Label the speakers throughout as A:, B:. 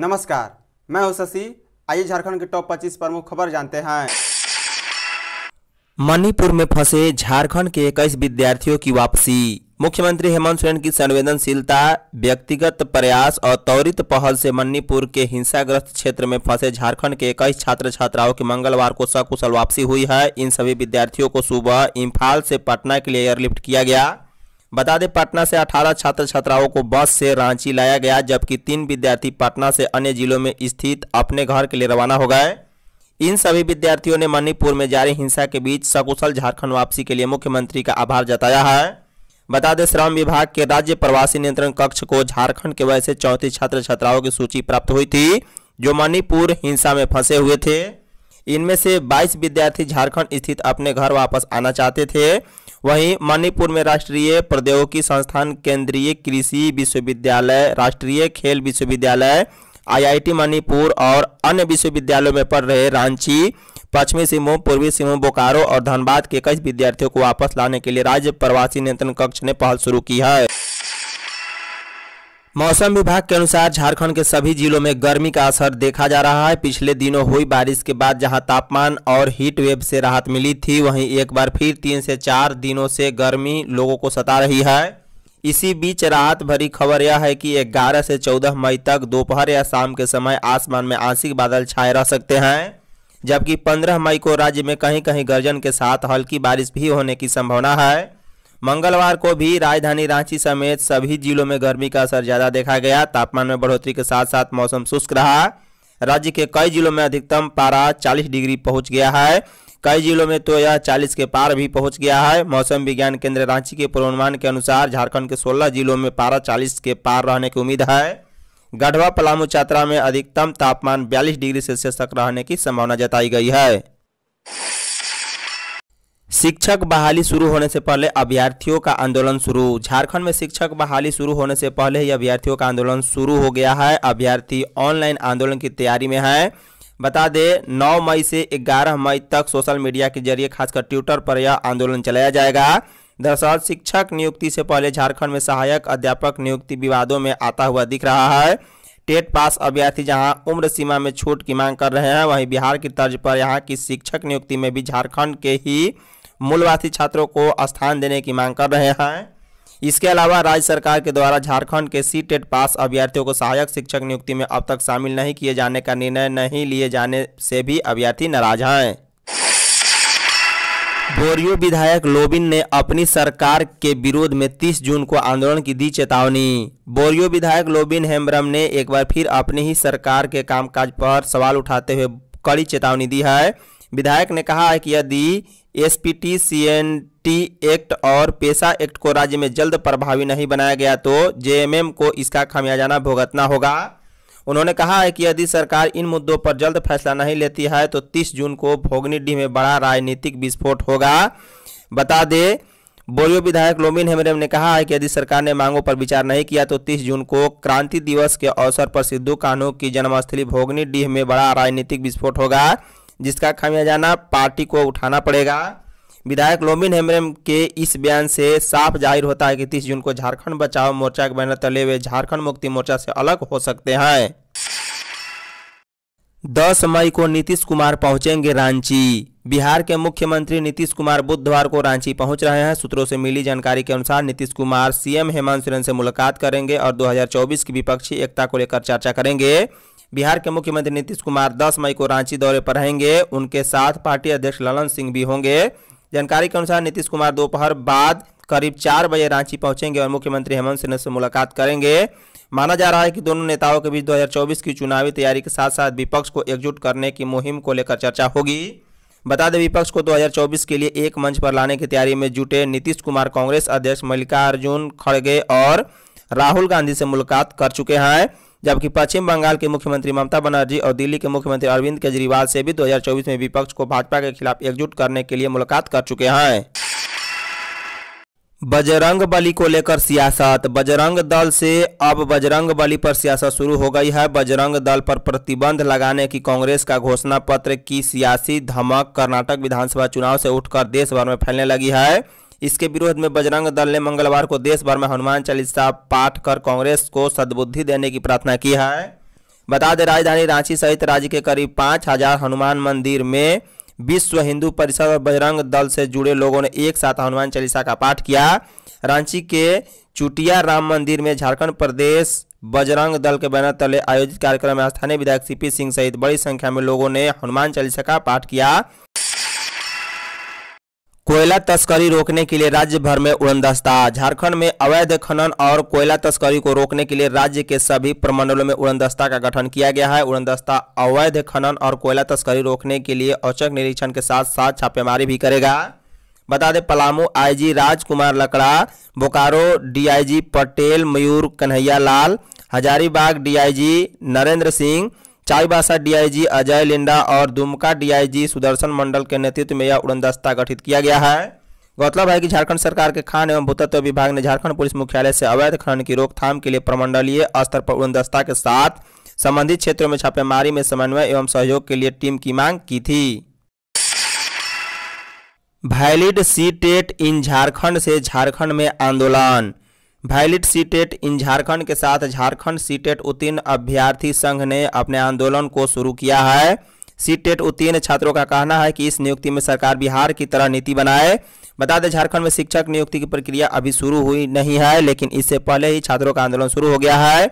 A: नमस्कार मैं हूं शशि आइए झारखंड के टॉप 25 प्रमुख खबर जानते हैं मणिपुर में फंसे झारखंड के इक्कीस विद्यार्थियों की वापसी मुख्यमंत्री हेमंत सोरेन की संवेदनशीलता व्यक्तिगत प्रयास और त्वरित पहल से मणिपुर के हिंसाग्रस्त क्षेत्र में फंसे झारखंड के इक्कीस छात्र छात्राओं की मंगलवार को सकुशल वापसी हुई है इन सभी विद्यार्थियों को सुबह इम्फाल से पटना के लिए एयरलिफ्ट किया गया बता दें पटना से 18 छात्र छात्राओं को बस से रांची लाया गया जबकि तीन विद्यार्थी पटना से अन्य जिलों में स्थित अपने घर के लिए रवाना हो गए इन सभी विद्यार्थियों ने मणिपुर में जारी हिंसा के बीच सकुशल झारखंड वापसी के लिए मुख्यमंत्री का आभार जताया है बता दें श्रम विभाग के राज्य प्रवासी नियंत्रण कक्ष को झारखंड के वैसे चौंतीस छात्र छात्राओं की सूची प्राप्त हुई थी जो मणिपुर हिंसा में फंसे हुए थे इनमें से 22 विद्यार्थी झारखंड स्थित अपने घर वापस आना चाहते थे वहीं मणिपुर में राष्ट्रीय प्रौद्योगिकी संस्थान केंद्रीय कृषि विश्वविद्यालय राष्ट्रीय खेल विश्वविद्यालय आईआईटी मणिपुर और अन्य विश्वविद्यालयों में पढ़ रहे रांची पश्चिमी सिंहभूम पूर्वी सिंहभूम बोकारो और धनबाद के कई विद्यार्थियों को वापस लाने के लिए राज्य प्रवासी नियंत्रण कक्ष ने पहल शुरू की है मौसम विभाग के अनुसार झारखंड के सभी जिलों में गर्मी का असर देखा जा रहा है पिछले दिनों हुई बारिश के बाद जहां तापमान और हीट वेव से राहत मिली थी वहीं एक बार फिर तीन से चार दिनों से गर्मी लोगों को सता रही है इसी बीच राहत भरी खबर यह है कि 11 से 14 मई तक दोपहर या शाम के समय आसमान में आंशिक बादल छाए रह सकते हैं जबकि 15 मई को राज्य में कहीं कहीं गर्जन के साथ हल्की बारिश भी होने की संभावना है मंगलवार को भी राजधानी रांची समेत सभी जिलों में गर्मी का असर ज़्यादा देखा गया तापमान में बढ़ोतरी के साथ साथ मौसम शुष्क रहा राज्य के कई जिलों में अधिकतम पारा 40 डिग्री पहुंच गया है कई जिलों में तो यह 40 के पार भी पहुंच गया है मौसम विज्ञान केंद्र रांची के पूर्वानुमान के अनुसार झारखंड के 16 जिलों में पारा 40 के पार रहने की उम्मीद है गढ़वा पलामू चात्रा में अधिकतम तापमान 42 डिग्री सेल्सियस तक रहने की संभावना जताई गई है शिक्षक बहाली शुरू होने से पहले अभ्यर्थियों का आंदोलन शुरू झारखंड में शिक्षक बहाली शुरू होने से पहले ही अभ्यर्थियों का आंदोलन शुरू हो गया है अभ्यर्थी ऑनलाइन आंदोलन की तैयारी में है बता दें 9 मई से 11 मई तक सोशल मीडिया के जरिए खासकर ट्विटर पर यह आंदोलन चलाया जाएगा दरअसल शिक्षक नियुक्ति से पहले झारखंड में सहायक अध्यापक नियुक्ति विवादों में आता हुआ दिख रहा है टेट पास अभ्यर्थी जहां उम्र सीमा में छूट की मांग कर रहे हैं वहीं बिहार की तर्ज पर यहां की शिक्षक नियुक्ति में भी झारखंड के ही मूलवासी छात्रों को स्थान देने की मांग कर रहे हैं इसके अलावा राज्य सरकार के द्वारा झारखंड के सी टेट पास अभ्यर्थियों को सहायक शिक्षक नियुक्ति में अब तक शामिल नहीं किए जाने का निर्णय नहीं लिए जाने से भी अभ्यर्थी नाराज हैं बोरियो विधायक लोबिन ने अपनी सरकार के विरोध में 30 जून को आंदोलन की दी चेतावनी बोरियो विधायक लोबिन हेम्ब्रम ने एक बार फिर अपनी ही सरकार के कामकाज पर सवाल उठाते हुए कड़ी चेतावनी दी है विधायक ने कहा है कि यदि S P T C N T act और पेशा एक्ट को राज्य में जल्द प्रभावी नहीं बनाया गया तो जेएमएम को इसका खामियाजाना भुगतना होगा उन्होंने कहा है कि यदि सरकार इन मुद्दों पर जल्द फैसला नहीं लेती है तो 30 जून को भोगनीडीह में बड़ा राजनीतिक विस्फोट होगा बता दें बोरियो विधायक लोमिन हेमरेम ने कहा है कि यदि सरकार ने मांगों पर विचार नहीं किया तो 30 जून को क्रांति दिवस के अवसर पर सिद्धू कान्हू की जन्मस्थली भोगनी डीह में बड़ा राजनीतिक विस्फोट होगा जिसका खामियाजाना पार्टी को उठाना पड़ेगा विधायक लोमिन हेम्ब्रम के इस बयान से साफ जाहिर होता है कि तीस जून को झारखंड बचाओ मोर्चा के बैनर तले हुए झारखंड मुक्ति मोर्चा से अलग हो सकते हैं दस मई को नीतीश कुमार पहुंचेंगे रांची बिहार के मुख्यमंत्री नीतीश कुमार बुधवार को रांची पहुंच रहे हैं सूत्रों से मिली जानकारी के अनुसार नीतीश कुमार सीएम हेमंत सोरेन से मुलाकात करेंगे और 2024 की विपक्षी एकता को लेकर चर्चा करेंगे बिहार के मुख्यमंत्री नीतीश कुमार 10 मई को रांची दौरे पर रहेंगे उनके साथ पार्टी अध्यक्ष ललन सिंह भी होंगे जानकारी के अनुसार नीतीश कुमार दोपहर बाद करीब चार बजे रांची पहुंचेंगे और मुख्यमंत्री हेमंत सिन्हा से मुलाकात करेंगे माना जा रहा है कि दोनों नेताओं के बीच 2024 की चुनावी तैयारी के साथ साथ विपक्ष को एकजुट करने की मुहिम को लेकर चर्चा होगी बता दें विपक्ष को 2024 के लिए एक मंच पर लाने की तैयारी में जुटे नीतीश कुमार कांग्रेस अध्यक्ष मल्लिकार्जुन खड़गे और राहुल गांधी से मुलाकात कर चुके हैं जबकि पश्चिम बंगाल के मुख्यमंत्री ममता बनर्जी और दिल्ली के मुख्यमंत्री अरविंद केजरीवाल से भी 2024 में विपक्ष को भाजपा के खिलाफ एकजुट करने के लिए मुलाकात कर चुके हैं बजरंग बली को लेकर सियासत बजरंग दल से अब बजरंग बली पर सियासत शुरू हो गई है बजरंग दल पर प्रतिबंध लगाने की कांग्रेस का घोषणा पत्र की सियासी धमक कर्नाटक विधानसभा चुनाव से उठकर देश भर में फैलने लगी है इसके विरोध में बजरंग दल ने मंगलवार को देश भर में हनुमान चालीसा पाठ कर कांग्रेस को सद्बुद्धि देने की प्रार्थना की है बता दें राजधानी रांची सहित राज्य के करीब पाँच हजार हनुमान मंदिर में विश्व हिंदू परिषद और बजरंग दल से जुड़े लोगों ने एक साथ हनुमान चालीसा का पाठ किया रांची के चुटिया राम मंदिर में झारखंड प्रदेश बजरंग दल के बैनर तले आयोजित कार्यक्रम में स्थानीय विधायक सीपी सिंह सहित बड़ी संख्या में लोगों ने हनुमान चालीसा का पाठ किया कोयला तस्करी रोकने के लिए राज्य भर में उड़नदस्ता झारखंड में अवैध खनन और कोयला तस्करी को रोकने के लिए राज्य के सभी प्रमंडलों में उड़नदस्ता का गठन किया गया है उड़नदस्ता अवैध खनन और कोयला तस्करी रोकने के लिए औचक निरीक्षण के साथ साथ छापेमारी भी करेगा बता दें Palamu IG Rajkumar Lakra Bokaro DIG Patel Mayur Kanhaiya Lal Hazaribagh DIG Narendra Singh Chaibasa DIG Ajay Linda और दुमका डीआईजी सुदर्शन मंडल के नेतृत्व में यह उड़नदस्ता गठित किया गया है गौरतलब है कि झारखंड सरकार के खान एवं भूतत्व विभाग ने झारखंड पुलिस मुख्यालय से अवैध खनन की रोकथाम के लिए प्रमंडलीय स्तर पर उड़नदस्ता के साथ संबंधित क्षेत्रों में छापेमारी में समन्वय एवं सहयोग के लिए टीम की मांग की थी valid C TET in Jharkhand से झारखंड में आंदोलन वायलिट सीटेट इन झारखंड के साथ झारखंड सीटेट उत्तीर्ण अभ्यर्थी संघ ने अपने आंदोलन को शुरू किया है सीटेट उत्तीर्ण छात्रों का कहना है कि इस नियुक्ति में सरकार बिहार की तरह नीति बनाए बता दें झारखंड में शिक्षक नियुक्ति की प्रक्रिया अभी शुरू हुई नहीं है लेकिन इससे पहले ही छात्रों का आंदोलन शुरू हो गया है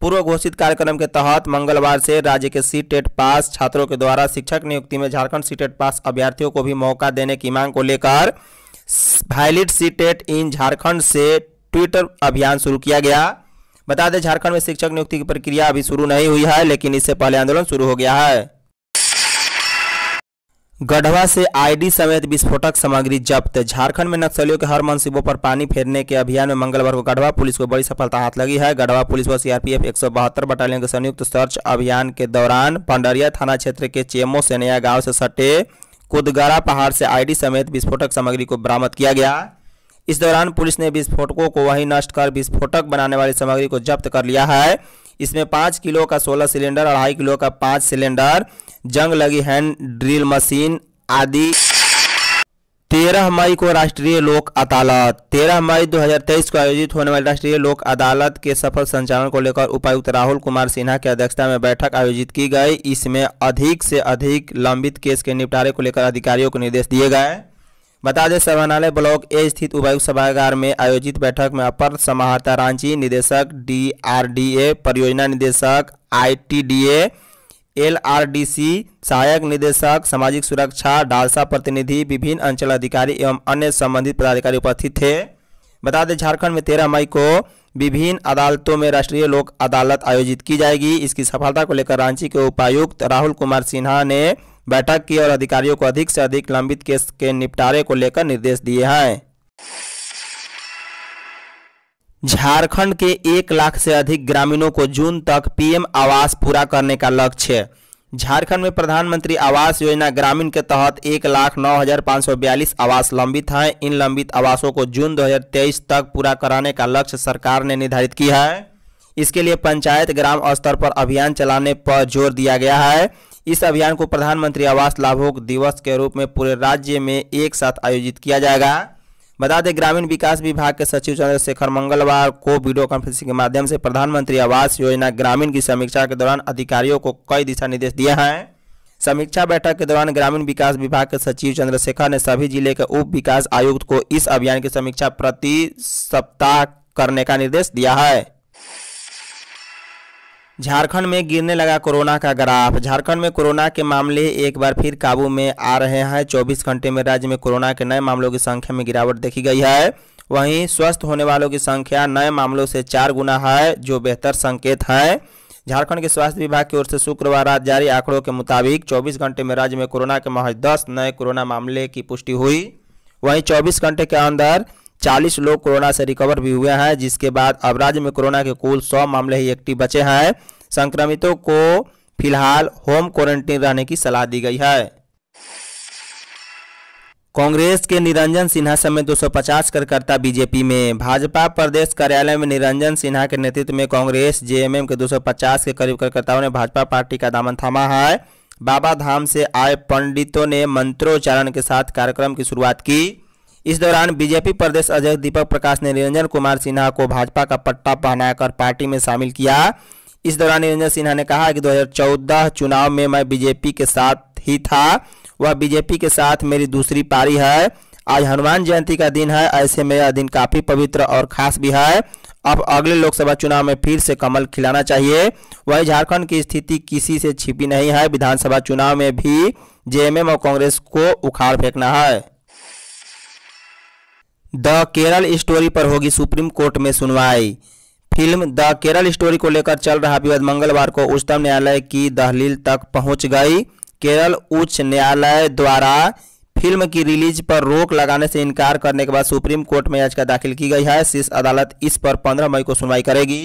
A: पूर्व घोषित कार्यक्रम के तहत मंगलवार से राज्य के सीटेट पास छात्रों के द्वारा शिक्षक नियुक्ति में झारखंड सीटेट पास अभ्यर्थियों को भी मौका देने की मांग को लेकर वायलिट सीटेट इन झारखंड से ट्विटर अभियान शुरू किया गया बता दें झारखंड में शिक्षक नियुक्ति की प्रक्रिया अभी शुरू नहीं हुई है लेकिन इससे पहले आंदोलन शुरू हो गया है गढ़वा से आईडी समेत विस्फोटक सामग्री जब्त झारखंड में नक्सलियों के हर मनसूबों पर पानी फेरने के अभियान में मंगलवार को गढ़वा पुलिस को बड़ी सफलता हाथ लगी है गढ़वा पुलिस व सीआरपीएफ एक बटालियन के संयुक्त सर्च अभियान के दौरान पंडरिया थाना क्षेत्र के चेमो सेनिया गांव से सटे कुदगरा पहाड़ से आईडी समेत विस्फोटक सामग्री को बरामद किया गया इस दौरान पुलिस ने विस्फोटकों को वहीं नष्ट कर विस्फोटक बनाने वाली सामग्री को जब्त कर लिया है इसमें पाँच किलो का सोलह सिलेंडर अढ़ाई किलो का पाँच सिलेंडर जंग लगी हैंड ड्रिल मशीन आदि तेरह मई को राष्ट्रीय लोक अदालत तेरह मई 2023 को आयोजित होने वाली राष्ट्रीय लोक अदालत के सफल संचालन को लेकर उपायुक्त राहुल कुमार सिन्हा की अध्यक्षता में बैठक आयोजित की गई इसमें अधिक से अधिक लंबित केस के निपटारे को लेकर अधिकारियों को निर्देश दिए गए बता दें सभानालय ब्लॉक ए स्थित उपायुक्त सभागार में आयोजित बैठक में अपर समाहर्ता रांची निदेशक डीआरडीए परियोजना निदेशक आईटीडीए एलआरडीसी सहायक निदेशक सामाजिक सुरक्षा डालसा प्रतिनिधि विभिन्न अंचल अधिकारी एवं अन्य संबंधित पदाधिकारी उपस्थित थे बता दें झारखंड में तेरह मई को विभिन्न अदालतों में राष्ट्रीय लोक अदालत आयोजित की जाएगी इसकी सफलता को लेकर रांची के उपायुक्त राहुल कुमार सिन्हा ने बैठक की और अधिकारियों को अधिक से अधिक लंबित केस के निपटारे को लेकर निर्देश दिए हैं झारखंड के एक लाख से अधिक ग्रामीणों को जून तक पीएम आवास पूरा करने का लक्ष्य झारखंड में प्रधानमंत्री आवास योजना ग्रामीण के तहत एक लाख नौ हजार पाँच सौ बयालीस आवास लंबित हैं इन लंबित आवासों को जून 2023 तक पूरा कराने का लक्ष्य सरकार ने निर्धारित किया है इसके लिए पंचायत ग्राम स्तर पर अभियान चलाने पर जोर दिया गया है इस अभियान को प्रधानमंत्री आवास लाभोक दिवस के रूप में पूरे राज्य में एक साथ आयोजित किया जाएगा बता दें ग्रामीण विकास विभाग के सचिव चंद्रशेखर मंगलवार को वीडियो कॉन्फ्रेंसिंग के माध्यम से प्रधानमंत्री आवास योजना ग्रामीण की समीक्षा के दौरान अधिकारियों को कई दिशा निर्देश दिए हैं समीक्षा बैठक के दौरान ग्रामीण विकास विभाग के सचिव चंद्रशेखर ने सभी जिले के उप विकास आयुक्त को इस अभियान की समीक्षा प्रति सप्ताह करने का निर्देश दिया है झारखंड में गिरने लगा कोरोना का ग्राफ झारखंड में कोरोना के मामले एक बार फिर काबू में आ रहे हैं 24 घंटे में राज्य में कोरोना के नए मामलों की संख्या में गिरावट देखी गई है वहीं स्वस्थ होने वालों की संख्या नए मामलों से चार गुना है जो बेहतर संकेत है झारखंड के स्वास्थ्य विभाग की ओर से शुक्रवार रात जारी आंकड़ों के मुताबिक 24 घंटे में राज्य में कोरोना के महज दस नए कोरोना मामले की पुष्टि हुई वहीं 24 घंटे के अंदर चालीस लोग कोरोना से रिकवर भी हुए हैं जिसके बाद अब राज्य में कोरोना के कुल सौ मामले ही एक्टिव बचे हैं संक्रमितों को फिलहाल होम क्वारंटीन रहने की सलाह दी गई है कांग्रेस के निरंजन सिन्हा समेत 250 कार्यकर्ता बीजेपी में भाजपा प्रदेश कार्यालय में निरंजन सिन्हा के नेतृत्व में कांग्रेस जेएमएम के 250 के करीब कार्यकर्ताओं ने भाजपा पार्टी का दामन थामा है बाबा धाम से आए पंडितों ने मंत्रोच्चारण के साथ कार्यक्रम की शुरुआत की इस दौरान बीजेपी प्रदेश अध्यक्ष दीपक प्रकाश ने निरंजन कुमार सिन्हा को भाजपा का पट्टा पहनाकर पार्टी में शामिल किया इस दौरान निरंजन सिन्हा ने कहा कि 2014 चुनाव में मैं बीजेपी के साथ ही था वह बीजेपी के साथ मेरी दूसरी पारी है आज हनुमान जयंती का दिन है ऐसे में यह दिन काफ़ी पवित्र और खास भी है अब अगले लोकसभा चुनाव में फिर से कमल खिलाना चाहिए वही झारखंड की स्थिति किसी से छिपी नहीं है विधानसभा चुनाव में भी जेएमएम और कांग्रेस को उखाड़ फेंकना है द केरल स्टोरी पर होगी सुप्रीम कोर्ट में सुनवाई फिल्म द केरल स्टोरी को लेकर चल रहा विवाद मंगलवार को उच्चतम न्यायालय की दहलील तक पहुंच गई केरल उच्च न्यायालय द्वारा फिल्म की रिलीज पर रोक लगाने से इनकार करने के बाद सुप्रीम कोर्ट में याचिका दाखिल की गई है शीर्ष अदालत इस पर 15 मई को सुनवाई करेगी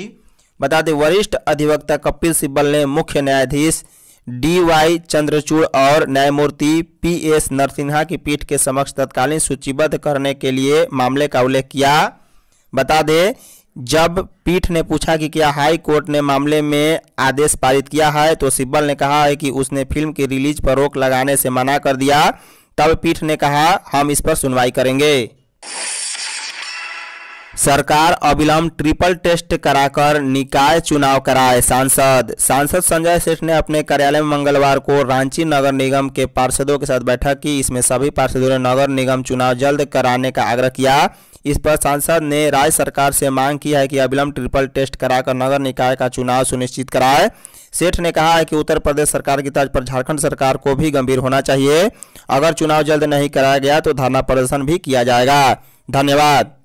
A: बता दें वरिष्ठ अधिवक्ता कपिल सिब्बल ने मुख्य न्यायाधीश डी वाई चंद्रचूड़ और न्यायमूर्ति पी एस नरसिन्हा की पीठ के समक्ष तत्कालीन सूचीबद्ध करने के लिए मामले का उल्लेख किया बता दें जब पीठ ने पूछा कि क्या हाई कोर्ट ने मामले में आदेश पारित किया है तो सिब्बल ने कहा है कि उसने फिल्म की रिलीज पर रोक लगाने से मना कर दिया तब पीठ ने कहा हम इस पर सुनवाई करेंगे सरकार अविलंब ट्रिपल टेस्ट कराकर निकाय चुनाव कराए सांसद सांसद संजय सेठ ने अपने कार्यालय में मंगलवार को रांची नगर निगम के पार्षदों के साथ बैठक की इसमें सभी पार्षदों ने नगर निगम चुनाव जल्द कराने का आग्रह किया इस पर सांसद ने राज्य सरकार से मांग की है कि अविलंब ट्रिपल टेस्ट कराकर नगर निकाय का चुनाव सुनिश्चित कराए सेठ ने कहा है कि उत्तर प्रदेश सरकार की तर्ज पर झारखंड सरकार को भी गंभीर होना चाहिए अगर चुनाव जल्द नहीं कराया गया तो धरना प्रदर्शन भी किया जाएगा धन्यवाद